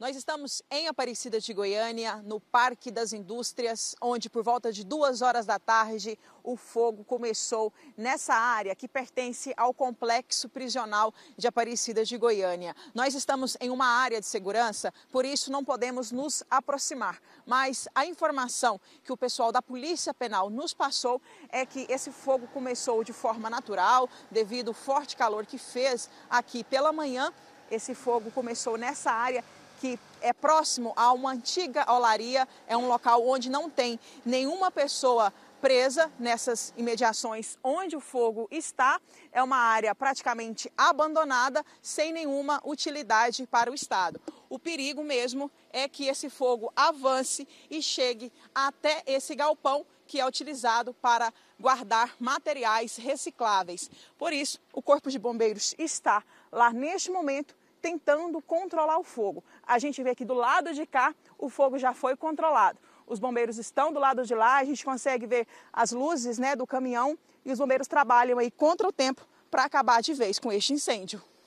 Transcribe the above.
Nós estamos em Aparecida de Goiânia, no Parque das Indústrias, onde por volta de duas horas da tarde o fogo começou nessa área que pertence ao complexo prisional de Aparecida de Goiânia. Nós estamos em uma área de segurança, por isso não podemos nos aproximar. Mas a informação que o pessoal da Polícia Penal nos passou é que esse fogo começou de forma natural, devido ao forte calor que fez aqui pela manhã. Esse fogo começou nessa área que é próximo a uma antiga olaria, é um local onde não tem nenhuma pessoa presa nessas imediações onde o fogo está. É uma área praticamente abandonada, sem nenhuma utilidade para o Estado. O perigo mesmo é que esse fogo avance e chegue até esse galpão que é utilizado para guardar materiais recicláveis. Por isso, o Corpo de Bombeiros está lá neste momento tentando controlar o fogo. A gente vê que do lado de cá o fogo já foi controlado. Os bombeiros estão do lado de lá, a gente consegue ver as luzes né, do caminhão e os bombeiros trabalham aí contra o tempo para acabar de vez com este incêndio.